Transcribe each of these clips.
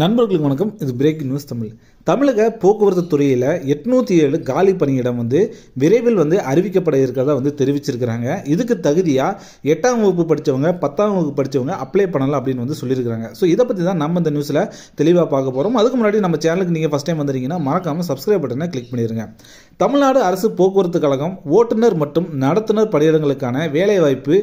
நண்பர்களுக்கு வணக்கம் இது பிரேக்கிங் நியூஸ் தமிழ் தமிழக போக்குவரத்து துறையில் எட்நூற்றி ஏழு காலி பணியிடம் வந்து விரைவில் வந்து அறிவிக்கப்பட இருக்கிறதா வந்து தெரிவிச்சிருக்கிறாங்க இதுக்கு தகுதியாக எட்டாம் வகுப்பு படித்தவங்க பத்தாம் வகுப்பு படித்தவங்க அப்ளை பண்ணலாம் அப்படின்னு வந்து சொல்லியிருக்கிறாங்க ஸோ இதை பற்றி தான் நம்ம இந்த நியூஸில் தெளிவாக பார்க்க போகிறோம் அதுக்கு முன்னாடி நம்ம சேனலுக்கு நீங்கள் ஃபஸ்ட் டைம் வந்துருக்கீங்கன்னா மறக்காமல் சப்ஸ்கிரைப் பட்டனை கிளிக் பண்ணிடுங்க தமிழ்நாடு அரசு போக்குவரத்து கழகம் ஓட்டுநர் மற்றும் நடத்துனர் பணியிடங்களுக்கான வேலைவாய்ப்பு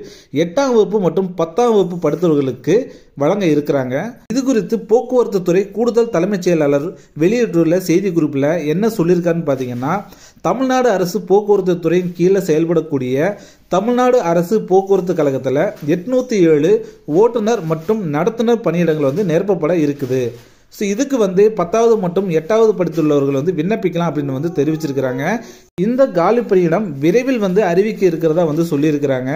எட்டாம் வகுப்பு மற்றும் பத்தாம் வகுப்பு படித்தவர்களுக்கு வழங்க இருக்கிறாங்க இது குறித்து போக்குவரத்து துறை கூடுதல் தலைமைச் செயலாளர் வெளியிட்டுள்ள செய்தி குறிப்பில் என்ன சொல்லியிருக்காருன்னு பார்த்தீங்கன்னா தமிழ்நாடு அரசு போக்குவரத்து துறையின் கீழே செயல்படக்கூடிய தமிழ்நாடு அரசு போக்குவரத்து கழகத்தில் எட்நூற்றி ஏழு ஓட்டுநர் மற்றும் நடத்துனர் பணியிடங்கள் வந்து நிரப்பப்பட இருக்குது ஸோ இதுக்கு வந்து பத்தாவது மற்றும் எட்டாவது படித்துள்ளவர்கள் வந்து விண்ணப்பிக்கலாம் அப்படின்னு வந்து தெரிவிச்சிருக்கிறாங்க இந்த காலி பணியிடம் விரைவில் வந்து அறிவிக்க இருக்கிறதா வந்து சொல்லியிருக்கிறாங்க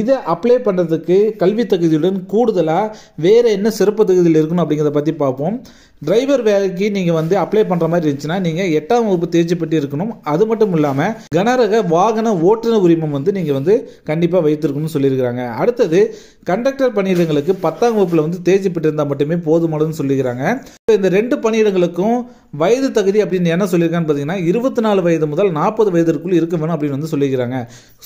இதை அப்ளை பண்ணுறதுக்கு கல்வி தகுதியுடன் கூடுதலாக வேறு என்ன சிறப்பு தகுதியில் இருக்கணும் அப்படிங்கிறத பற்றி பார்ப்போம் டிரைவர் வேலைக்கு நீங்கள் வந்து அப்ளை பண்ணுற மாதிரி இருந்துச்சுன்னா நீங்கள் எட்டாம் வகுப்பு தேர்ச்சி பெற்று இருக்கணும் அது மட்டும் இல்லாமல் கனரக வாகன ஓட்டுநர் உரிமம் வந்து நீங்கள் வந்து கண்டிப்பாக வைத்திருக்கணும்னு சொல்லியிருக்கிறாங்க அடுத்தது கண்டக்டர் பணியிடங்களுக்கு பத்தாம் வகுப்பில் வந்து தேர்ச்சி பெற்றிருந்தால் மட்டுமே போதுமானதுன்னு சொல்லியிருக்கிறாங்க இந்த ரெண்டு பணியிடங்களுக்கும் வயது தகுதி அப்படின்னு என்ன சொல்லியிருக்கான்னு பார்த்தீங்கன்னா இருபத்தி நாலு வயது முதல் நாற்பது வயதிற்குள் இருக்க வேணும் அப்படின்னு வந்து சொல்லியிருக்கிறாங்க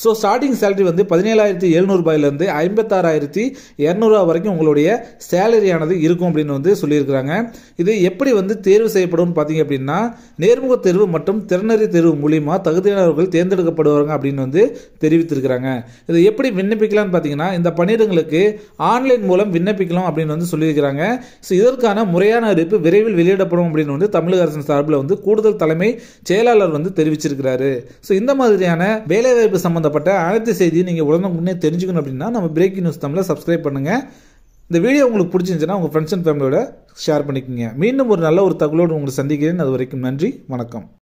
ஸோ ஸ்டார்டிங் சேலரி வந்து பதினேழாயிரத்தி எழுநூறுபாயிலேருந்து ஐம்பத்தாறாயிரத்தி இரநூறுவா வரைக்கும் உங்களுடைய சேலரியானது இருக்கும் அப்படின்னு வந்து சொல்லியிருக்கிறாங்க இது எப்படி வந்து தேர்வு செய்யப்படும் பார்த்தீங்க அப்படின்னா நேர்முக தேர்வு மற்றும் திறனறி தேர்வு மூலியமாக தகுதியானவர்கள் தேர்ந்தெடுக்கப்படுவாங்க அப்படின்னு வந்து தெரிவித்திருக்கிறாங்க இது எப்படி விண்ணப்பிக்கலாம்னு பார்த்தீங்கன்னா இந்த பணியிடங்களுக்கு ஆன்லைன் மூலம் விண்ணப்பிக்கலாம் அப்படின்னு வந்து சொல்லியிருக்கிறாங்க ஸோ இதற்கான முறையான அறிவிப்பு விரைவில் வெளியிடப்படும் அப்படின்னு வந்து தமிழக அரசின் சார்பில் வந்து கூடுதல் தலைமை செயலாளர் வந்து தெரிவிச்சிருக்கிறாரு ஸோ இந்த மாதிரியான வேலைவாய்ப்பு சம்பந்தப்பட்ட அனைத்து செய்தியும் நீங்கள் முன்னே தெரிஞ்சுக்கணும் அப்படின்னா நம்ம பிரேக்கிங் நியூஸ் தமிழில் சப்ஸ்கிரைப் பண்ணுங்கள் இந்த வீடியோ உங்களுக்கு பிடிச்சிருந்துச்சுன்னா உங்கள் ஃப்ரெண்ட்ஸ் அண்ட் ஃபேமிலியோட ஷேர் பண்ணிக்கோங்க மீண்டும் ஒரு நல்ல ஒரு தகவலோடு உங்களை சந்திக்கிறேன் அது வரைக்கும் நன்றி வணக்கம்